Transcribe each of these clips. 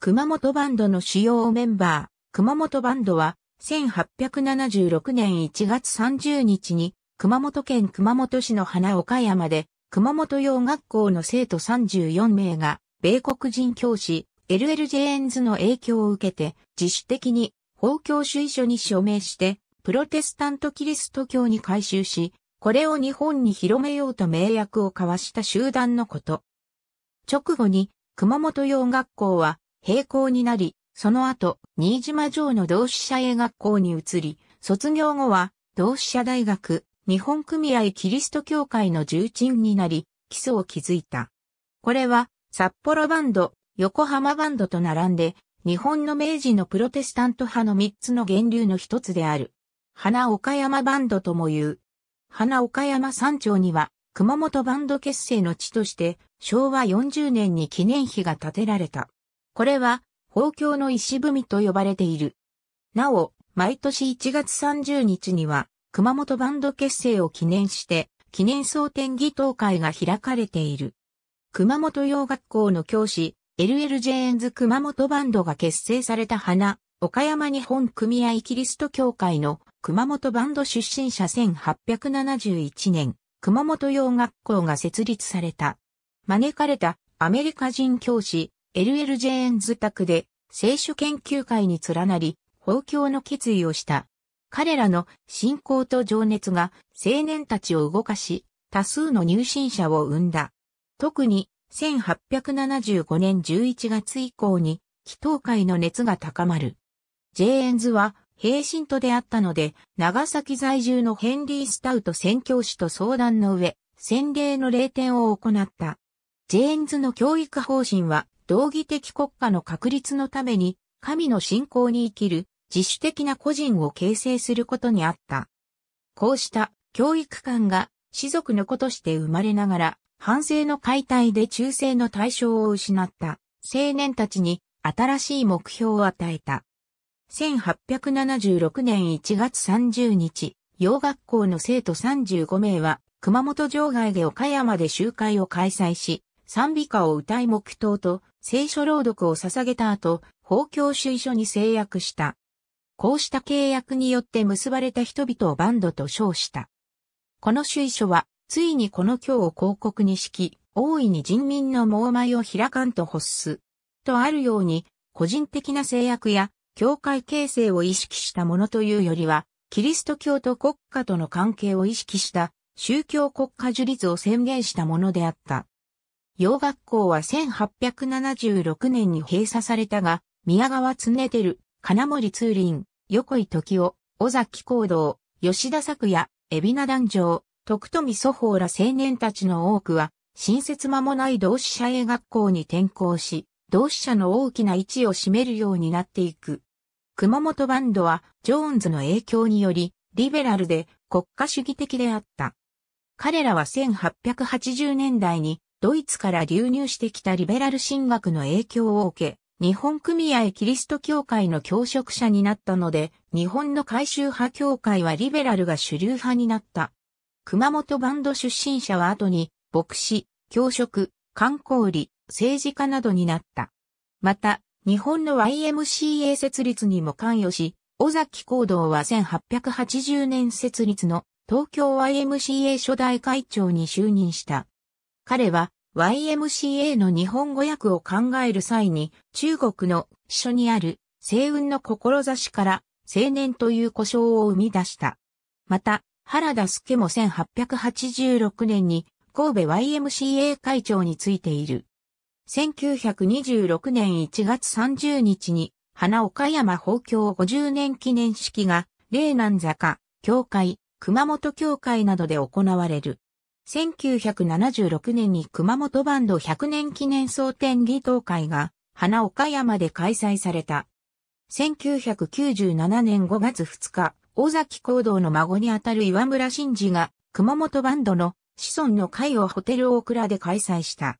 熊本バンドの主要メンバー、熊本バンドは、1876年1月30日に、熊本県熊本市の花岡山で、熊本洋学校の生徒34名が、米国人教師、LL ジェーンズの影響を受けて、自主的に、法教主義書に署名して、プロテスタントキリスト教に改修し、これを日本に広めようと名約を交わした集団のこと。直後に、熊本洋学校は、閉行になり、その後、新島城の同志社営学校に移り、卒業後は、同志社大学、日本組合キリスト教会の重鎮になり、基礎を築いた。これは、札幌バンド、横浜バンドと並んで、日本の明治のプロテスタント派の3つの源流の一つである。花岡山バンドとも言う。花岡山山頂には、熊本バンド結成の地として、昭和40年に記念碑が建てられた。これは、宝鏡の石踏みと呼ばれている。なお、毎年1月30日には、熊本バンド結成を記念して、記念総典議等会が開かれている。熊本洋学校の教師、LL ジェーンズ熊本バンドが結成された花、岡山日本組合キリスト教会の熊本バンド出身者1871年、熊本洋学校が設立された。招かれたアメリカ人教師、LL ジェーンズ宅で、聖書研究会に連なり、放教の決意をした。彼らの信仰と情熱が青年たちを動かし、多数の入信者を生んだ。特に、1875年11月以降に、祈祷会の熱が高まる。ジェーンズは、平信と出会ったので、長崎在住のヘンリー・スタウト宣教師と相談の上、洗礼の礼典を行った。ジェーンズの教育方針は、道義的国家の確立のために、神の信仰に生きる自主的な個人を形成することにあった。こうした教育観が士族の子として生まれながら、反省の解体で忠誠の対象を失った青年たちに新しい目標を与えた。1876年1月30日、洋学校の生徒35名は熊本城外で岡山で集会を開催し、賛美歌を歌い黙祷と聖書朗読を捧げた後、法教主書に制約した。こうした契約によって結ばれた人々をバンドと称した。この主書は、ついにこの教を広告に敷き、大いに人民の猛舞を開かんと発す。とあるように、個人的な制約や、教会形成を意識したものというよりは、キリスト教と国家との関係を意識した、宗教国家樹立を宣言したものであった。洋学校は1876年に閉鎖されたが、宮川常照、金森通林、横井時雄、尾崎行動、吉田作也、海老名団長、徳富祖宝ら青年たちの多くは、新設間もない同志社英学校に転校し、同志社の大きな位置を占めるようになっていく。熊本バンドは、ジョーンズの影響により、リベラルで国家主義的であった。彼らは1880年代にドイツから流入してきたリベラル神学の影響を受け、日本組合キリスト教会の教職者になったので、日本の改修派教会はリベラルが主流派になった。熊本バンド出身者は後に、牧師、教職、観光理、政治家などになった。また、日本の YMCA 設立にも関与し、尾崎行動は1880年設立の東京 YMCA 初代会長に就任した。彼は YMCA の日本語訳を考える際に中国の秘書にある星雲の志から青年という故障を生み出した。また、原田助も1886年に神戸 YMCA 会長についている。1926年1月30日に花岡山宝教50年記念式が、霊南坂、教会、熊本教会などで行われる。1976年に熊本バンド100年記念総展議島会が花岡山で開催された。1997年5月2日、尾崎行動の孫にあたる岩村真嗣が熊本バンドの子孫の会をホテル大倉で開催した。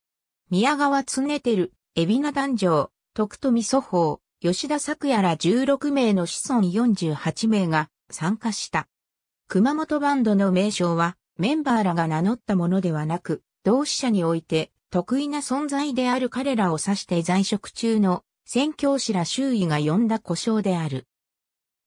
宮川つねてる、海老名壇上、徳富祖法、吉田作也ら16名の子孫48名が参加した。熊本バンドの名称はメンバーらが名乗ったものではなく、同志社において得意な存在である彼らを指して在職中の宣教師ら周囲が呼んだ故障である。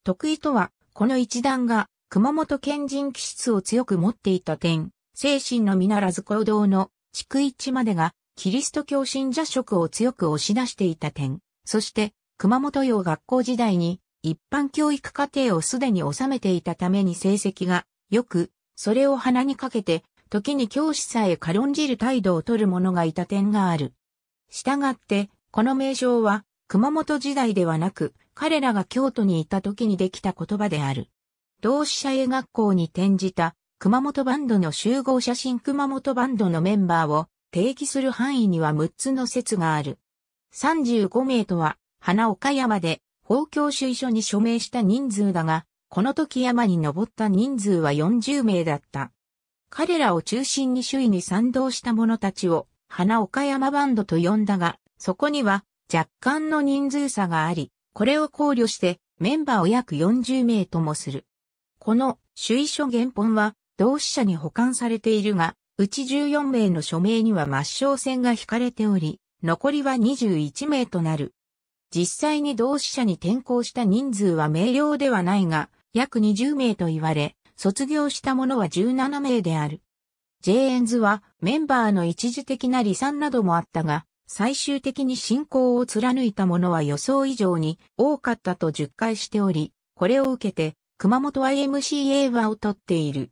得意とは、この一団が熊本県人気質を強く持っていた点、精神のみならず行動の逐一までがキリスト教信者職を強く押し出していた点、そして熊本洋学校時代に一般教育課程をすでに収めていたために成績がよく、それを鼻にかけて、時に教師さえ軽んじる態度をとる者がいた点がある。従って、この名称は、熊本時代ではなく、彼らが京都にいた時にできた言葉である。同志社営学校に転じた、熊本バンドの集合写真熊本バンドのメンバーを定義する範囲には6つの説がある。35名とは、花岡山で、法教主意書に署名した人数だが、この時山に登った人数は40名だった。彼らを中心に周囲に賛同した者たちを、花岡山バンドと呼んだが、そこには若干の人数差があり、これを考慮してメンバーを約40名ともする。この首位書原本は同志社に保管されているが、うち14名の署名には抹消線が引かれており、残りは21名となる。実際に同志社に転校した人数は明瞭ではないが、約20名と言われ、卒業した者は17名である。j エンズはメンバーの一時的な離散などもあったが、最終的に進行を貫いた者は予想以上に多かったと10回しており、これを受けて熊本 IMCA は劣っている。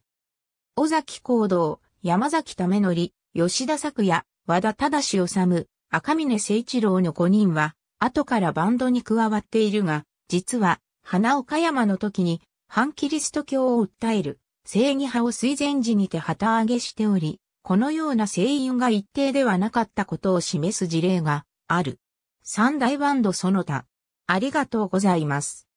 尾崎行動、山崎為則、吉田作也、和田忠治治、赤峰誠一郎の5人は、後からバンドに加わっているが、実は、花岡山の時に反キリスト教を訴える正義派を水前寺にて旗揚げしており、このような声優が一定ではなかったことを示す事例がある。三大バンドその他。ありがとうございます。